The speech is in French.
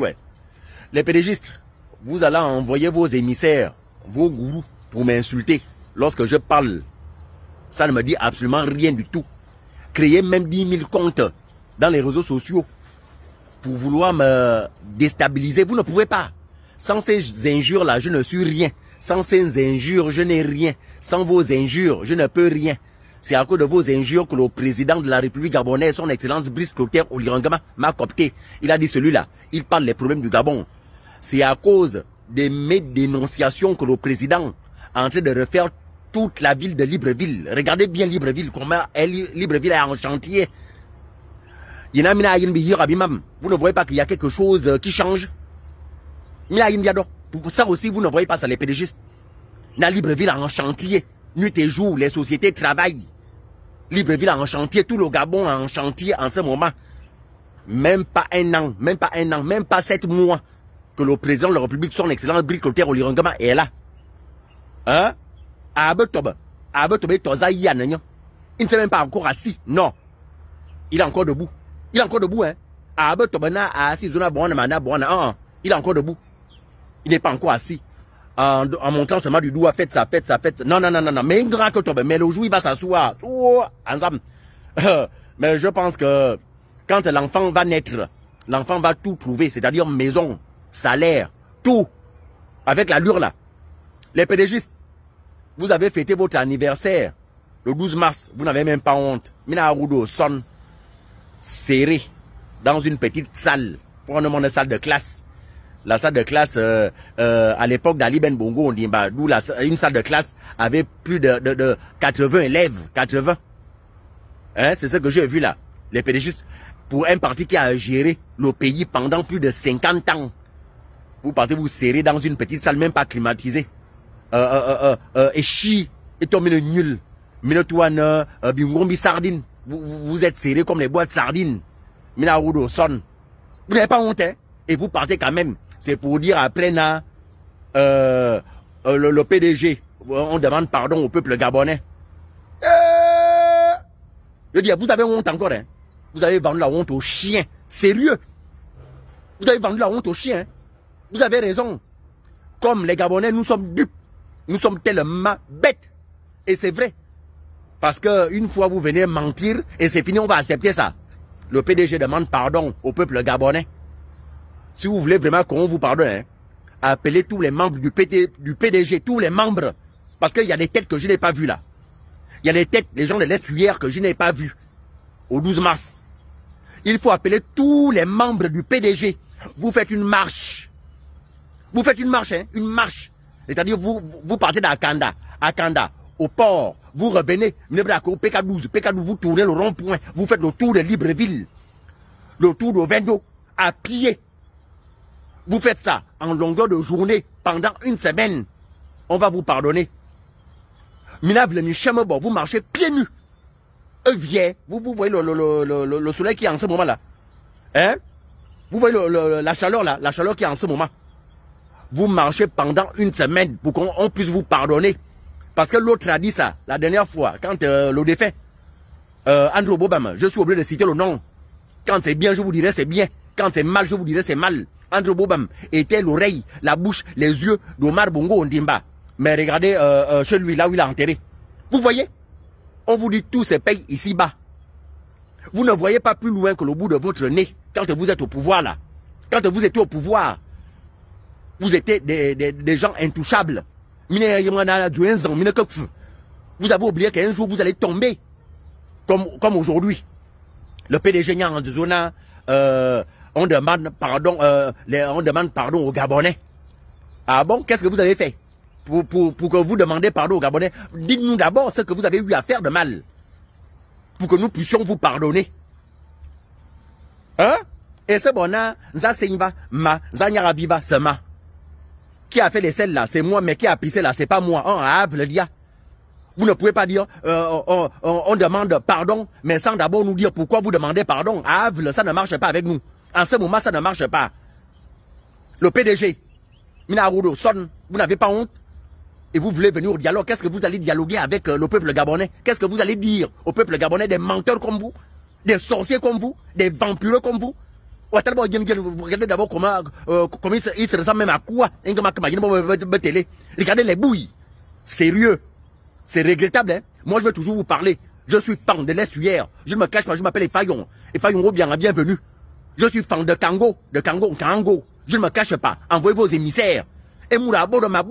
ouais. Les pédégistes, vous allez envoyer vos émissaires, vos gourous, pour m'insulter lorsque je parle. Ça ne me dit absolument rien du tout. Créez même 10 000 comptes dans les réseaux sociaux pour vouloir me déstabiliser. Vous ne pouvez pas. Sans ces injures-là, je ne suis rien. Sans ces injures, je n'ai rien. Sans vos injures, je ne peux rien. C'est à cause de vos injures que le président de la République gabonaise, son excellence Brice Clotaire Oliangama, m'a copté. Il a dit celui-là, il parle des problèmes du Gabon. C'est à cause de mes dénonciations que le président est en train de refaire toute la ville de Libreville. Regardez bien Libreville, comment Libreville est en chantier. Vous ne voyez pas qu'il y a quelque chose euh, qui change ça aussi, vous ne voyez pas ça, les pédégistes. La Libreville est en chantier. Nuit et jour, les sociétés travaillent. Libreville en chantier, tout le Gabon en chantier en ce moment. Même pas un an, même pas un an, même pas sept mois que le président de la République, son excellent au Olirangama est là. Hein? Abetob. Abetob Il ne s'est même pas encore assis. Non. Il est encore debout. Il est encore debout, hein. Abetob na assis, hein. Il est encore debout. Il n'est pas encore assis en, montant, ça seulement du doigt, faites ça, faites ça, faites ça. Non, non, non, non, non. Mais un que toi, mais le jour, il va s'asseoir. ensemble. mais je pense que quand l'enfant va naître, l'enfant va tout trouver, c'est-à-dire maison, salaire, tout. Avec l'allure là. Les pédagogistes, vous avez fêté votre anniversaire le 12 mars, vous n'avez même pas honte. Mina Arudo sonne serré dans une petite salle, pour un moment salle de classe la salle de classe euh, euh, à l'époque d'Ali Ben Bongo, on dit bah, une salle de classe avait plus de, 80 élèves, 80. Hein, c'est ce que j'ai vu là. Les pédégistes, pour un parti qui a géré le pays pendant plus de 50 ans, vous partez vous serrer dans une petite salle même pas climatisée. Euh, et chi, et le nul. sardine. Vous, êtes serré comme les boîtes de sardines. Vous n'avez pas honte, hein. Et vous partez quand même. C'est pour dire après là, euh, euh, le, PDG, on demande pardon au peuple gabonais. Eh! Je Je dire, vous avez honte encore. Hein. Vous avez vendu la honte aux chiens. Sérieux. Vous avez vendu la honte aux chiens. Hein. Vous avez raison. Comme les Gabonais, nous sommes dupes. Nous sommes tellement bêtes. Et c'est vrai. Parce que une fois vous venez mentir, et c'est fini, on va accepter ça. Le PDG demande pardon au peuple gabonais. Si vous voulez vraiment qu'on vous pardonne, hein, appelez tous les membres du, PDG, tous les membres. Parce qu'il y a des têtes que je n'ai pas vues là. Il y a des têtes, les gens de l'estuaire que je n'ai pas vues. Au 12 mars. Il faut appeler tous les membres du PDG. Vous faites une marche. Vous faites une marche, hein, une marche. C'est-à-dire, vous, vous partez d'Akanda, Akanda, au port, vous revenez, au PK12, PK12, vous tournez le rond-point, vous faites le tour de Libreville, le tour de Vendo, à pied, vous faites ça en longueur de journée pendant une semaine. On va vous pardonner. vous marchez pieds nus. Euh, vous, vous voyez le, le, le, le, soleil qui est en ce moment-là. Hein Vous voyez la chaleur là, la chaleur qui est en ce moment. Vous marchez pendant une semaine pour qu'on puisse vous pardonner. Parce que l'autre a dit ça la dernière fois, quand euh, le défunt, euh, Andrew je suis obligé de citer le nom. Quand c'est bien, je vous dirai c'est bien. Quand c'est mal, je vous dirais c'est mal. Andrew Bobam était l'oreille, la bouche, les yeux d'Omar Bongo Ondimba. Mais regardez euh, euh, celui là où il a enterré. Vous voyez On vous dit tout se paye ici-bas. Vous ne voyez pas plus loin que le bout de votre nez quand vous êtes au pouvoir là. Quand vous étiez au pouvoir, vous étiez des, gens intouchables. Vous avez oublié qu'un jour vous allez tomber. Comme, aujourd'hui. Le PDG Nyan Zona, euh, on demande pardon, euh, on demande pardon aux Gabonais. Ah bon, qu'est-ce que vous avez fait pour, pour, que vous demandez pardon aux Gabonais Dites-nous d'abord ce que vous avez eu à faire de mal pour que nous puissions vous pardonner. Hein Et ce bonheur, Ma, Zanyaraviva, Sema. Qui a fait les selles là C'est moi, mais qui a pissé là C'est pas moi. On oh, a le dia. Vous ne pouvez pas dire, euh, on, demande pardon, mais sans d'abord nous dire pourquoi vous demandez pardon. Havle. ça ne marche pas avec nous. En ce moment, ça ne marche pas. Le PDG, sonne, vous n'avez pas honte et vous voulez venir au dialogue. Qu'est-ce que vous allez dialoguer avec euh, le peuple gabonais Qu'est-ce que vous allez dire au peuple gabonais des menteurs comme vous, des sorciers comme vous, des vampires comme vous regardez d'abord comment, euh, ils se ressemblent même à quoi Regardez les bouilles. Sérieux. C'est regrettable. Hein. Moi, je veux toujours vous parler. Je suis fan de l'Est hier. Je ne me cache pas, je m'appelle Fayon et bien, bienvenue. Je suis fan de Kango, de Kango, Kango. Je ne me cache pas. Envoyez vos émissaires. Et de ma